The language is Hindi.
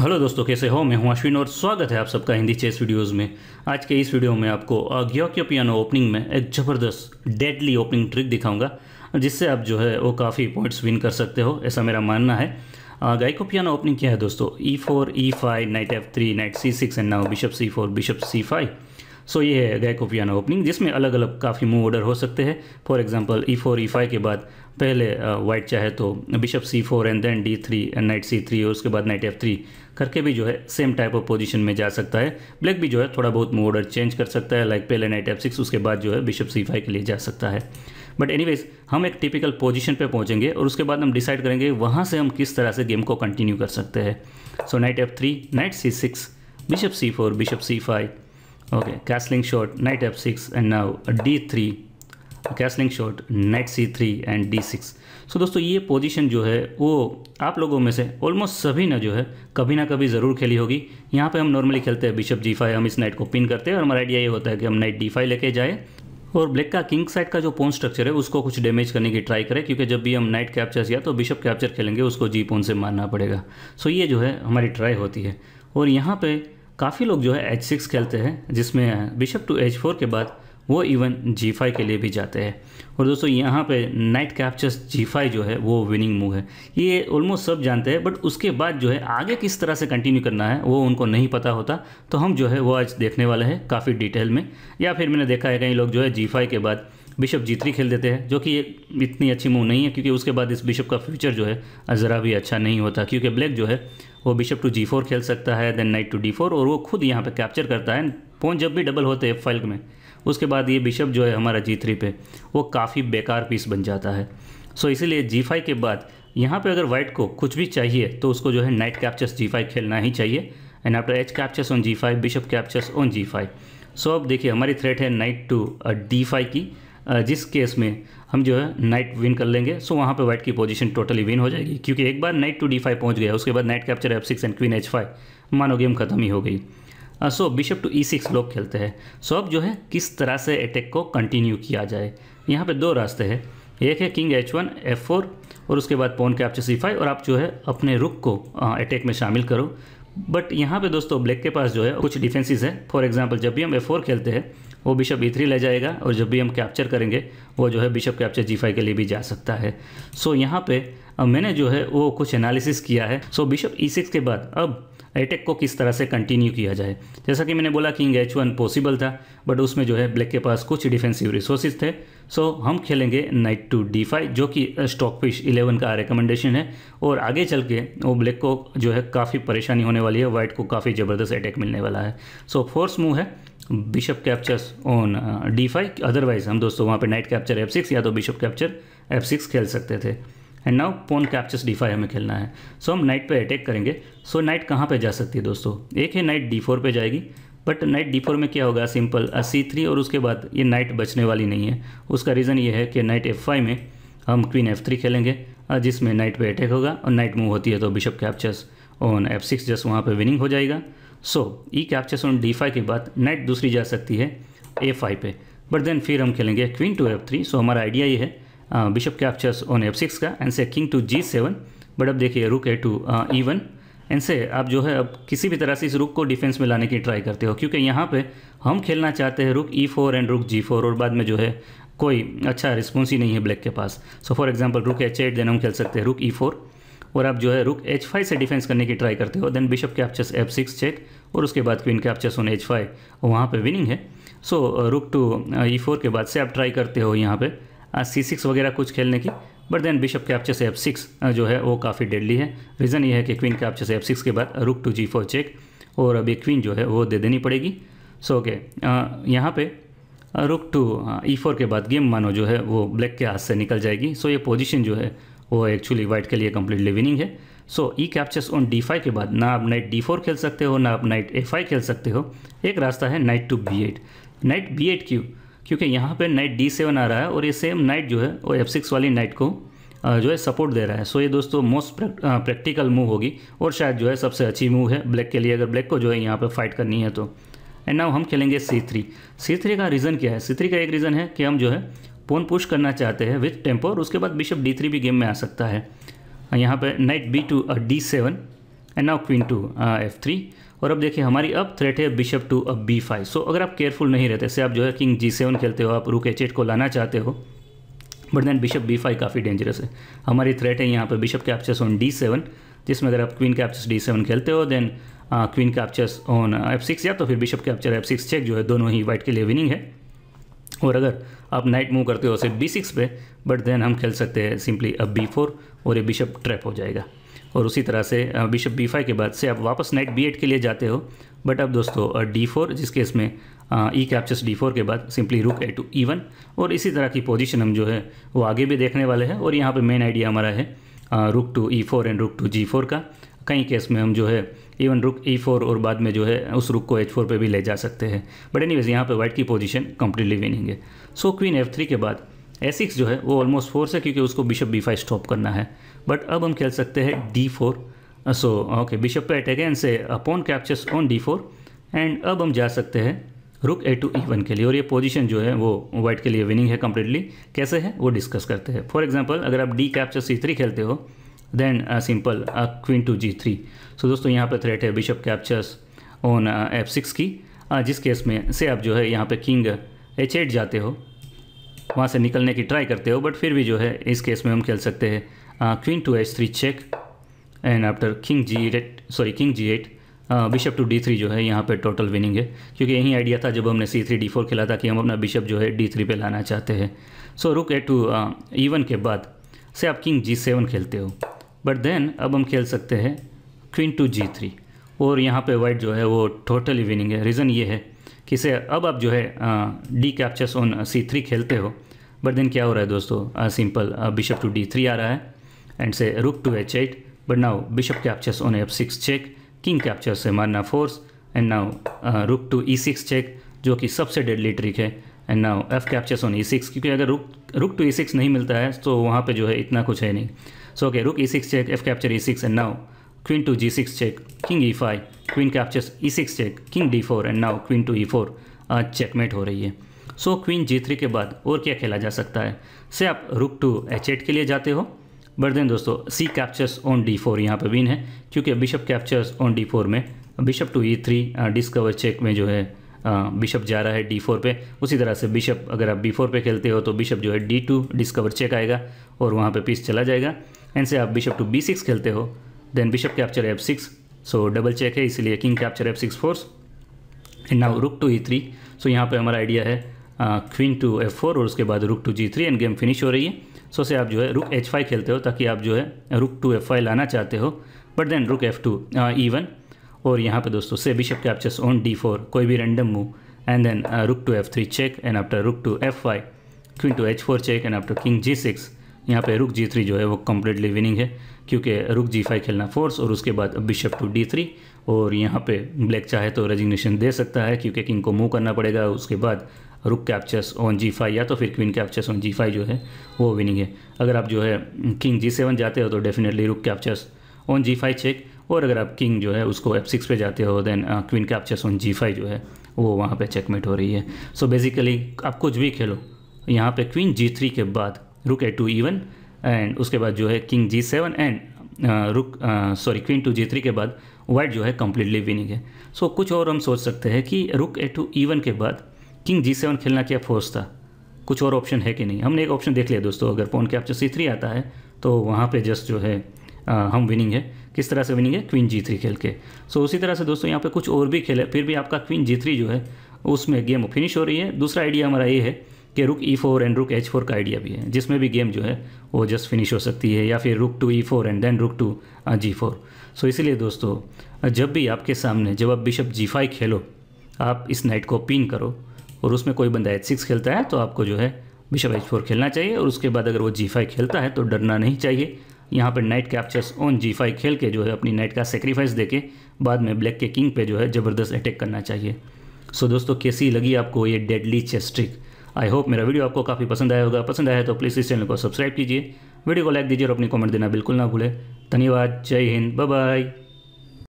हेलो दोस्तों कैसे हो मैं हूं अश्विन और स्वागत है आप सबका हिंदी चेस वीडियोस में आज के इस वीडियो में आपको अग्योक्यो पियानो ओपनिंग में एक ज़बरदस्त डेडली ओपनिंग ट्रिक दिखाऊंगा जिससे आप जो है वो काफ़ी पॉइंट्स विन कर सकते हो ऐसा मेरा मानना है गायको पियानो ओपनिंग क्या है दोस्तों E four E five knight F three knight C six and now bishop C four bishop C five so ये है गायको पियानो ओपनिंग जिसमें अलग अलग काफ़ी मूव ऑर्डर हो सकते हैं for example E four E five के बाद पहले वाइट चाहे तो bishop C four and then D three and knight C three और उसके बाद नाइट एफ थ्री करके भी जो है सेम टाइप ऑफ पोजीशन में जा सकता है ब्लैक भी जो है थोड़ा बहुत मोड चेंज कर सकता है लाइक पहले नाइट एफ सिक्स उसके बाद जो है बिशप सी फाइव के लिए जा सकता है बट एनीवेज हम एक टिपिकल पोजीशन पे पहुंचेंगे और उसके बाद हम डिसाइड करेंगे वहाँ से हम किस तरह से गेम को कंटिन्यू कर सकते हैं so knight F three knight C six bishop C four bishop C five okay castling short knight F six and now D three castling short knight C three and D six so दोस्तों ये पोजीशन जो है वो आप लोगों में से ऑलमोस्ट सभी ने जो है कभी ना कभी ज़रूर खेली होगी यहाँ पे हम नॉर्मली खेलते हैं बिशप जी फाइव हम इस नाइट को पिन करते हैं और हमारा आइडिया ये होता है कि हम नाइट डी फाइव लेके जाए और ब्लैक का किंग साइड का जो पोन स्ट्रक्चर है उसको कुछ डैमेज करने की ट्राई करें क्योंकि जब भी हम नाइट कैप्चर किया तो बिशप कैप्चर खेलेंगे उसको जी पोन से मारना पड़ेगा सो ये जो है हमारी ट्राई होती है और यहाँ पर काफ़ी लोग जो है एच सिक्स खेलते हैं जिसमें बिशप टू एच फोर के बाद वो इवन जी के लिए भी जाते हैं और दोस्तों यहाँ पे नाइट कैप्चर्स जी जो है वो विनिंग मूव है ये ऑलमोस्ट सब जानते हैं बट उसके बाद जो है आगे किस तरह से कंटिन्यू करना है वो उनको नहीं पता होता तो हम जो है वो आज देखने वाले हैं काफ़ी डिटेल में या फिर मैंने देखा है कई लोग जो है जी के बाद बिशप जी खेल देते हैं जो कि इतनी अच्छी मूव नहीं है क्योंकि उसके बाद इस बिशप का फ्यूचर जो है ज़रा भी अच्छा नहीं होता क्योंकि ब्लैक जो है वो बिशप टू जी फोर खेल सकता है then knight to D four और वो खुद यहाँ पे कैप्चर करता है पोन जब भी डबल होते हैं फल्क में उसके बाद ये बिशप जो है हमारा जी थ्री पे वो काफ़ी बेकार पीस बन जाता है सो इसीलिए जी फाइव के बाद यहाँ पे अगर वाइट को कुछ भी चाहिए तो उसको जो है नाइट कैप्चर्स जी फाइव खेलना ही चाहिए and after H captures on ji five bishop captures on ji five so अब देखिए हमारी थ्रेट है नाइट टू डी फाइव की जिस केस में हम जो है नाइट विन कर लेंगे सो वहाँ पे वाइट की पोजीशन टोटली विन हो जाएगी क्योंकि एक बार नाइट टू डी फाइव पहुँच गया उसके बाद knight capture F six and queen H five मानो गेम खत्म ही हो गई so bishop to E six लोग खेलते हैं सो अब जो है किस तरह से अटैक को कंटिन्यू किया जाए यहाँ पे दो रास्ते हैं एक है king H one F four और उसके बाद के कैप्चर सी फाइव और आप जो है अपने रुख को अटैक uh, में शामिल करो बट यहाँ पे दोस्तों ब्लैक के पास जो है कुछ डिफेंसिस है फॉर एग्जाम्पल जब भी हम एफ फोर खेलते हैं वो बिशप ई e ले जाएगा और जब भी हम कैप्चर करेंगे वो जो है बिशप कैप्चर जी के लिए भी जा सकता है सो so, यहाँ पे मैंने जो है वो कुछ एनालिसिस किया है सो बिशप ई e के बाद अब अटैक को किस तरह से कंटिन्यू किया जाए जैसा कि मैंने बोला किंग एच वन पॉसिबल था बट उसमें जो है ब्लैक के पास कुछ डिफेंसिव रिसोर्सेज थे सो so, हम खेलेंगे नाइट टू डी फाइव जो कि स्टॉक फिश इलेवन का रिकमेंडेशन है और आगे चल के वो ब्लैक को जो है काफ़ी परेशानी होने वाली है वाइट को काफ़ी ज़बरदस्त अटैक मिलने वाला है सो फोर्स मूव है bishop captures on D five otherwise हम दोस्तों वहाँ पे नाइट कैप्चर एफ सिक्स या तो बिशप कैप्चर एफ सिक्स खेल सकते थे and now pawn captures D five हमें खेलना है सो so, हम नाइट पे अटैक करेंगे सो so, नाइट कहाँ पे जा सकती है दोस्तों एक है नाइट डी फोर पर जाएगी बट नाइट डी फोर में क्या होगा सिंपल सी थ्री और उसके बाद ये नाइट बचने वाली नहीं है उसका रीज़न ये है कि नाइट एफ फाइव में हम क्वीन एफ थ्री खेलेंगे uh, जिसमें नाइट पे अटैक होगा और नाइट मूव होती है तो bishop captures on F six just वहाँ पर विनिंग हो जाएगा so E captures on D five के बाद नेट दूसरी जा सकती है ए फाइव पे बट देन फिर हम खेलेंगे queen to F three so हमारा आइडिया ये है bishop captures on F six का एंड से king to G seven but अब देखिए rook A two E one and से आप जो है अब किसी भी तरह से इस रुक को डिफेंस में लाने की ट्राई करते हो क्योंकि यहाँ पे हम खेलना चाहते हैं रुक ई फोर एंड रुक जी फोर और बाद में जो है कोई अच्छा रिस्पॉन्स ही नहीं है ब्लैक के पास so for example rook H eight then हम खेल सकते हैं रुक ई फोर और आप जो है रुक एच फाइव से डिफेंस करने की ट्राई करते हो then bishop captures F six check और उसके बाद queen captures on H five वहाँ पर विनिंग है so so, uh, rook to E four के बाद से आप ट्राई करते हो यहाँ पर सी सिक्स वगैरह कुछ खेलने की but then bishop captures F six जो है वो काफ़ी डेडली है रीज़न ये है कि क्वीन कैप्चर्स एफ सिक्स के बाद rook to g four check और अभी क्वीन जो है वो दे देनी पड़ेगी सो ओके uh, यहाँ पे uh, rook to E four के बाद गेम मानो जो है वो ब्लैक के हाथ से निकल जाएगी सो so, ये पोजीशन जो है वो एक्चुअली वाइट के लिए कम्प्लीटली विनिंग है so E captures on D five के बाद ना आप नाइट डी फोर खेल सकते हो ना आप नाइट ए फाइव खेल सकते हो एक रास्ता है knight to b eight knight b eight क्यों क्योंकि यहाँ पे नाइट डी सेवन आ रहा है और ये सेम नाइट जो है वो एफ सिक्स वाली नाइट को जो है सपोर्ट दे रहा है सो so, ये दोस्तों मोस्ट प्रैक्टिकल मूव होगी और शायद जो है सबसे अच्छी मूव है ब्लैक के लिए अगर ब्लैक को जो है यहाँ पर फाइट करनी है तो एंड नाउ हम खेलेंगे सी थ्री सी थ्री का रीज़न क्या है सी थ्री का एक रीज़न है कि हम जो है पोन पुश करना चाहते हैं विथ टेम्पो और उसके बाद बिशप डी थ्री भी गेम में आ सकता है यहाँ पर नाइट बी टू और d seven and now queen to F three और अब देखिए हमारी अब थ्रेट है बिशप टू अब बी फाइव सो अगर आप केयरफुल नहीं रहते से आप जो है किंग जी सेवन खेलते हो आप रुक एच एट को लाना चाहते हो but then bishop b five काफ़ी डेंजरस है हमारी थ्रेट है यहाँ पर bishop captures on d seven जिसमें अगर आप क्वीन कैप्चर्स डी सेवन खेलते हो then queen captures on F six या तो फिर bishop capture F six check जो है दोनों ही वाइट के लिए विनिंग है और अगर आप नाइट मूव करते हो सिर्फ बी सिक्स पे बट देन हम खेल सकते हैं सिंपली अब बी फोर और ये बिशप ट्रैप हो जाएगा और उसी तरह से बिशप बी फाइव के बाद से आप वापस नाइट बी एट के लिए जाते हो बट अब दोस्तों डी फोर जिस केस में ई कैप्चर्स डी फोर के बाद सिंपली रुक ए टू ई वन और इसी तरह की पोजीशन हम जो है वो आगे भी देखने वाले हैं और यहाँ पे मेन आइडिया हमारा है rook to E four and rook to g four का कई केस में हम जो है इवन रुक ई e फोर और बाद में जो है उस रुक को एच फोर पर भी ले जा सकते हैं बट एनी वेज यहाँ पर वाइट की पोजिशन कंप्लीटली विनिंग है सो क्वीन एफ थ्री के बाद ए सिक्स जो है वो ऑलमोस्ट फोर्स है क्योंकि उसको बिशप बी फाइव स्टॉप करना है बट अब हम खेल सकते हैं d four so okay bishop पे अटैक एंड से pawn captures on d four and अब हम जा सकते हैं रुक ए टू ई वन के लिए और ये पोजीशन जो है वो वाइट के लिए विनिंग है कम्प्लीटली कैसे है वो डिस्कस करते हैं फॉर एग्जाम्पल अगर आप डी कैप्चर सी थ्री खेलते हो simple queen to g three so दोस्तों यहाँ पर थ्रेट है bishop captures on F six की uh, जिस केस में से आप जो है यहाँ पे किंग एच एट जाते हो वहाँ से निकलने की ट्राई करते हो बट फिर भी जो है इस केस में हम खेल सकते हैं queen to h three check and after king g eight sorry king g eight bishop to d three जो है यहाँ पे टोटल विनिंग है क्योंकि यही आइडिया था जब हमने सी थ्री डी फोर खेला था कि हम अपना बिशप जो है डी थ्री पर लाना चाहते हैं सो रुक एट टू ईवन के बाद से आप किंग जी सेवन खेलते हो बट देन अब हम खेल सकते हैं क्वीन टू जी थ्री और यहाँ पे वाइट जो है वो टोटली विनिंग है रीज़न ये है कि से अब आप जो है d captures on c three खेलते हो बट देन क्या हो रहा है दोस्तों simple bishop to d three आ रहा है एंड से rook to h eight but now bishop captures on F six check king captures से मारना force and now rook to E six check जो कि सबसे डेडली ट्रिक है and now f captures on e six क्योंकि अगर रुक रुक टू ई सिक्स नहीं मिलता है तो वहाँ पर जो है इतना कुछ है नहीं So okay, rook e6 check, f capture e6 and now queen to g6 check, king e5, queen captures e6 check, king d4 and now queen to e4 आज चेकमेट हो रही है सो क्वीन जी थ्री के बाद और क्या खेला जा सकता है से आप रुक टू एच एट के लिए जाते हो बट देन दोस्तों c captures on d four यहाँ पर विन है क्योंकि bishop captures on d four में bishop to e three discover check में जो है बिशप uh, जा रहा है डी फोर पे उसी तरह से बिशप अगर आप बी फोर पे खेलते हो तो बिशप जो है डी टू डिस्कवर चेक आएगा और वहाँ पर पीस चला जाएगा एंड से आप बिशप टू बी सिक्स खेलते हो then bishop capture F six so double check है इसीलिए king capture F six force and now rook to e three so यहाँ पे हमारा आइडिया है क्वीन टू एफ फोर और उसके बाद rook to g three and game finish हो रही है सो so, से आप जो है रुक एच फाइव खेलते हो ताकि आप जो है रुक टू एफ फाइव लाना चाहते हो but then rook f two E one और यहाँ पे दोस्तों से bishop captures on d four कोई भी random move and then rook to F three check and after rook to f five queen to h four check and after king g six यहाँ पे रुक जी थ्री जो है वो कम्प्लीटली विनिंग है क्योंकि रुक जी फाइव खेलना फोर्स और उसके बाद बिशप टू डी थ्री और यहाँ पे ब्लैक चाहे तो रेजिग्नेशन दे सकता है क्योंकि किंग को मूव करना पड़ेगा उसके बाद रुक कैप्चर्स ऑन जी फाइव या तो फिर queen captures on ji five जो है वो विनिंग है अगर आप जो है किंग जी सेवन जाते हो तो definitely rook captures on ji five check और अगर आप किंग जो है उसको एफ सिक्स पे जाते हो then queen captures on ji five जो है वो वहाँ पे चेकमेट हो रही है सो so बेसिकली आप कुछ भी खेलो यहाँ पे क्वीन जी थ्री के बाद रुक ए टू इवन एंड उसके बाद जो है king g seven and rook sorry queen to g three के बाद वाइट जो है कम्प्लीटली विनिंग है सो so, कुछ और हम सोच सकते हैं कि रुक ए टू ईवन के बाद किंग जी सेवन खेलना क्या फोर्स था कुछ और ऑप्शन है कि नहीं हमने एक ऑप्शन देख लिया दोस्तों अगर पोन कैप्चर सी थ्री आता है तो वहाँ पे जस्ट जो है आ, uh, हम विनिंग है किस तरह से विनिंग है क्वीन जी थ्री खेल के सो so, उसी तरह से दोस्तों यहाँ पे कुछ और भी खेले फिर भी आपका क्वीन जी थ्री जो है उसमें गेम फिनिश हो रही है दूसरा आइडिया हमारा ये है कि rook e four and rook h four का आइडिया भी है जिसमें भी गेम जो है वो जस्ट फिनिश हो सकती है या फिर rook to E four and then rook to g four so इसीलिए दोस्तों जब भी आपके सामने जब आप बिशप जी फाइव खेलो आप इस नाइट को पिन करो और उसमें कोई बंदा एच सिक्स खेलता है तो आपको जो है बिशप एच फोर खेलना चाहिए और उसके बाद अगर वो जी फाइव खेलता है तो डरना नहीं चाहिए यहाँ पर knight captures on ji five खेल के जो है अपनी नाइट का सेक्रीफाइस दे के बाद में ब्लैक के किंग पे जो है ज़बरदस्त अटैक करना चाहिए सो so, दोस्तों कैसी लगी आपको ये डेडली चेस्ट्रिक आई होप मेरा वीडियो आपको काफ़ी पसंद आया होगा पसंद आया तो प्लीज़ इस चैनल को सब्सक्राइब कीजिए वीडियो को लाइक दीजिए और अपनी कमेंट देना बिल्कुल ना भूलें धन्यवाद जय हिंद बाय